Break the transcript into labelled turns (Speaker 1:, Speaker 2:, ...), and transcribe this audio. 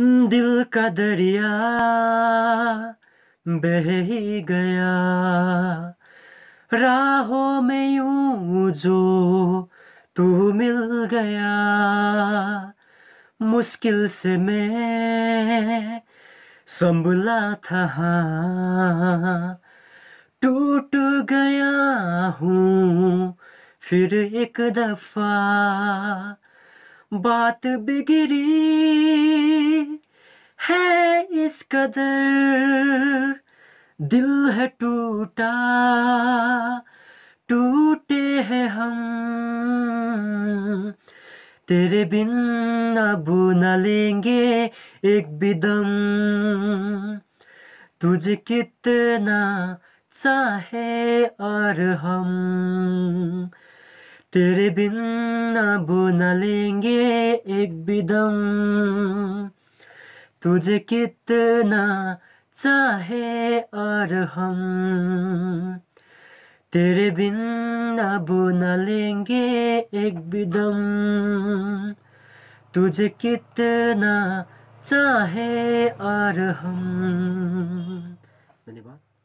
Speaker 1: दिल का दरिया बह ही गया राहों में यूं जो तू मिल गया मुश्किल से मैं संभला था टूट गया हूँ फिर एक दफ़ा बात बिगड़ी है इस कदर दिल है टूटा टूटे हैं हम तेरे बिन अब न लेंगे एक बिदम तुझे कितना चाहे और हम तेरे बिन अब न लेंगे एक भी दम तुझे कितना चाहे और हम तेरे बिन अब न लेंगे एक भी दम तुझे कितना चाहे और हम धन्यवाद